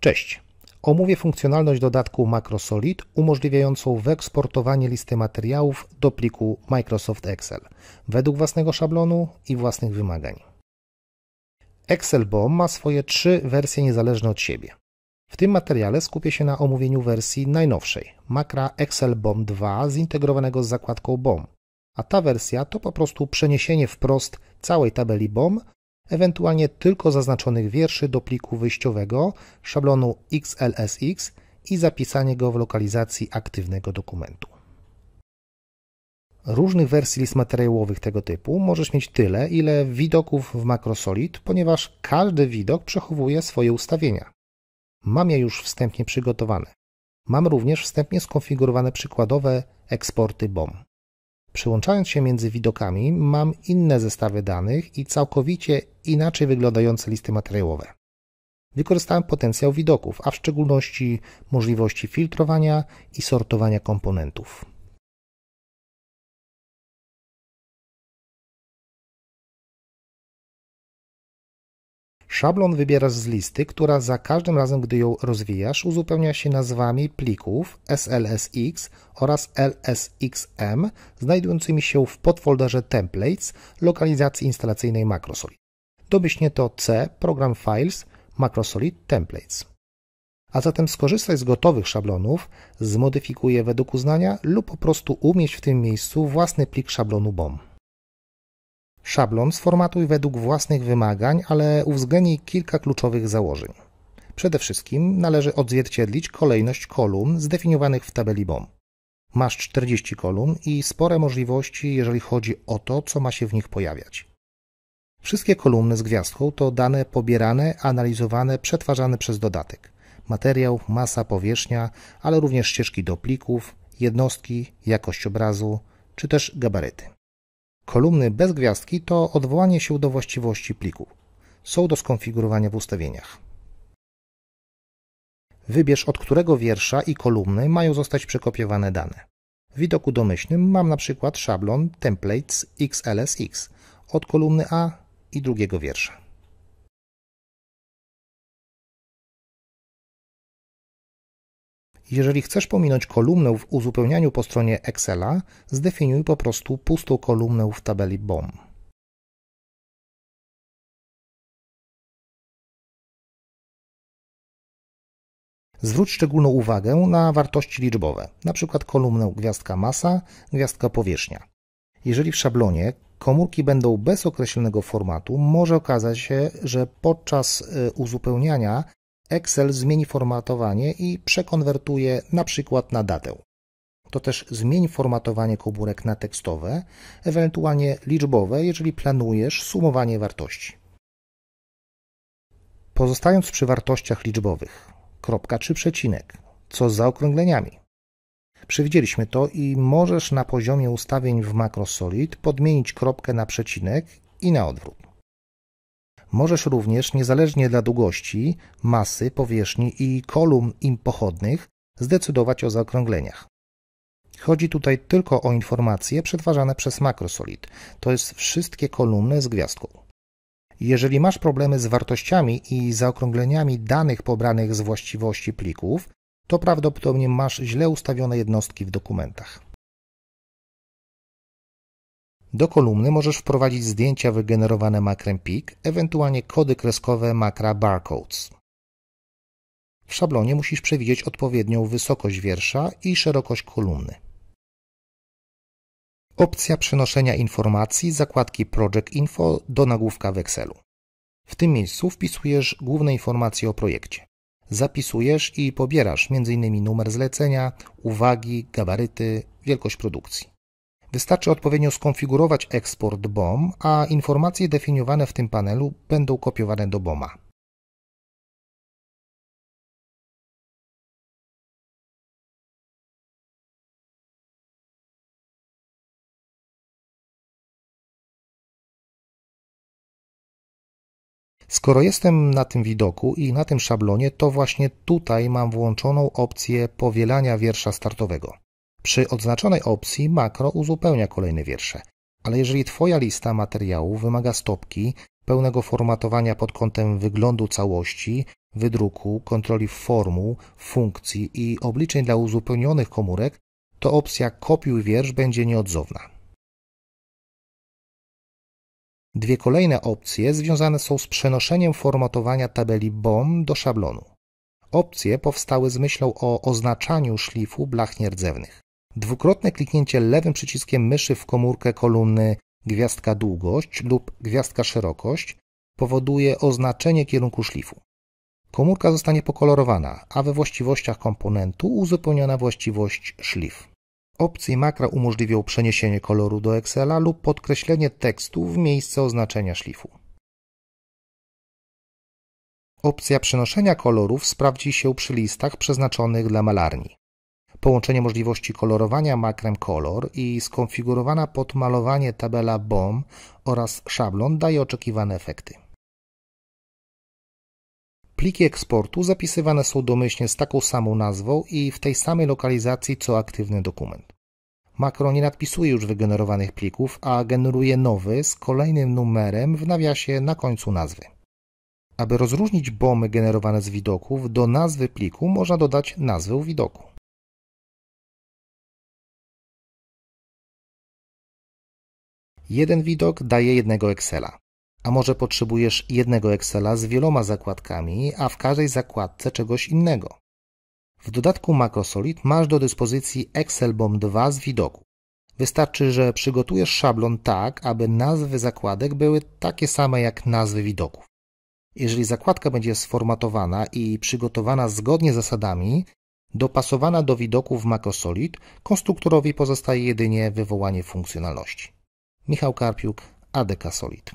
Cześć! Omówię funkcjonalność dodatku MacroSolid umożliwiającą wyeksportowanie listy materiałów do pliku Microsoft Excel według własnego szablonu i własnych wymagań. Excel BOM ma swoje trzy wersje niezależne od siebie. W tym materiale skupię się na omówieniu wersji najnowszej, makra Excel BOM 2 zintegrowanego z zakładką BOM, a ta wersja to po prostu przeniesienie wprost całej tabeli BOM ewentualnie tylko zaznaczonych wierszy do pliku wyjściowego szablonu XLSX i zapisanie go w lokalizacji aktywnego dokumentu. Różnych wersji list materiałowych tego typu możesz mieć tyle, ile widoków w Macrosolid, ponieważ każdy widok przechowuje swoje ustawienia. Mam je już wstępnie przygotowane. Mam również wstępnie skonfigurowane przykładowe eksporty BOM. Przyłączając się między widokami, mam inne zestawy danych i całkowicie inaczej wyglądające listy materiałowe. Wykorzystałem potencjał widoków, a w szczególności możliwości filtrowania i sortowania komponentów. Szablon wybierasz z listy, która za każdym razem, gdy ją rozwijasz, uzupełnia się nazwami plików SLSX oraz LSXM znajdującymi się w podfolderze Templates lokalizacji instalacyjnej Macrosolid. Domyślnie to C Program Files Macrosolid Templates. A zatem skorzystaj z gotowych szablonów, zmodyfikuj je według uznania lub po prostu umieść w tym miejscu własny plik szablonu BOM. Szablon sformatuj według własnych wymagań, ale uwzględnij kilka kluczowych założeń. Przede wszystkim należy odzwierciedlić kolejność kolumn zdefiniowanych w tabeli BOM. Masz 40 kolumn i spore możliwości, jeżeli chodzi o to, co ma się w nich pojawiać. Wszystkie kolumny z gwiazdką to dane pobierane, analizowane, przetwarzane przez dodatek. Materiał, masa, powierzchnia, ale również ścieżki do plików, jednostki, jakość obrazu czy też gabaryty. Kolumny bez gwiazdki to odwołanie się do właściwości pliku. Są do skonfigurowania w ustawieniach. Wybierz od którego wiersza i kolumny mają zostać przekopiowane dane. W widoku domyślnym mam na przykład szablon templates xlsx od kolumny A i drugiego wiersza. Jeżeli chcesz pominąć kolumnę w uzupełnianiu po stronie Excela, zdefiniuj po prostu pustą kolumnę w tabeli BOM. Zwróć szczególną uwagę na wartości liczbowe, np. kolumnę gwiazdka masa, gwiazdka powierzchnia. Jeżeli w szablonie komórki będą bez określonego formatu, może okazać się, że podczas y, uzupełniania Excel zmieni formatowanie i przekonwertuje na przykład na datę. To też zmień formatowanie komórek na tekstowe, ewentualnie liczbowe, jeżeli planujesz sumowanie wartości. Pozostając przy wartościach liczbowych, kropka czy przecinek, co z zaokrągleniami? Przewidzieliśmy to i możesz na poziomie ustawień w MacroSolid podmienić kropkę na przecinek i na odwrót. Możesz również, niezależnie dla długości, masy, powierzchni i kolumn im pochodnych, zdecydować o zaokrągleniach. Chodzi tutaj tylko o informacje przetwarzane przez makrosolid, to jest wszystkie kolumny z gwiazdką. Jeżeli masz problemy z wartościami i zaokrągleniami danych pobranych z właściwości plików, to prawdopodobnie masz źle ustawione jednostki w dokumentach. Do kolumny możesz wprowadzić zdjęcia wygenerowane makrem PIC, ewentualnie kody kreskowe makra barcodes. W szablonie musisz przewidzieć odpowiednią wysokość wiersza i szerokość kolumny. Opcja przenoszenia informacji z zakładki Project Info do nagłówka w Excelu. W tym miejscu wpisujesz główne informacje o projekcie. Zapisujesz i pobierasz m.in. numer zlecenia, uwagi, gabaryty, wielkość produkcji. Wystarczy odpowiednio skonfigurować eksport BOM, a informacje definiowane w tym panelu będą kopiowane do BOMa. Skoro jestem na tym widoku i na tym szablonie, to właśnie tutaj mam włączoną opcję powielania wiersza startowego. Przy odznaczonej opcji makro uzupełnia kolejne wiersze, ale jeżeli Twoja lista materiału wymaga stopki, pełnego formatowania pod kątem wyglądu całości, wydruku, kontroli formu, funkcji i obliczeń dla uzupełnionych komórek, to opcja kopiuj wiersz będzie nieodzowna. Dwie kolejne opcje związane są z przenoszeniem formatowania tabeli BOM do szablonu. Opcje powstały z myślą o oznaczaniu szlifu blach nierdzewnych. Dwukrotne kliknięcie lewym przyciskiem myszy w komórkę kolumny gwiazdka długość lub gwiazdka szerokość powoduje oznaczenie kierunku szlifu. Komórka zostanie pokolorowana, a we właściwościach komponentu uzupełniona właściwość szlif. Opcje makra umożliwią przeniesienie koloru do Excela lub podkreślenie tekstu w miejsce oznaczenia szlifu. Opcja przenoszenia kolorów sprawdzi się przy listach przeznaczonych dla malarni. Połączenie możliwości kolorowania makrem kolor i skonfigurowana pod malowanie tabela BOM oraz szablon daje oczekiwane efekty. Pliki eksportu zapisywane są domyślnie z taką samą nazwą i w tej samej lokalizacji co aktywny dokument. Makro nie nadpisuje już wygenerowanych plików, a generuje nowy z kolejnym numerem w nawiasie na końcu nazwy. Aby rozróżnić bomy generowane z widoków, do nazwy pliku można dodać nazwę widoku. Jeden widok daje jednego Excela. A może potrzebujesz jednego Excela z wieloma zakładkami, a w każdej zakładce czegoś innego. W dodatku Macrosolid masz do dyspozycji Excel BOM 2 z widoku. Wystarczy, że przygotujesz szablon tak, aby nazwy zakładek były takie same jak nazwy widoków. Jeżeli zakładka będzie sformatowana i przygotowana zgodnie z zasadami, dopasowana do widoków w Macrosolid, konstruktorowi pozostaje jedynie wywołanie funkcjonalności. Michał Karpiuk, ADK Solid.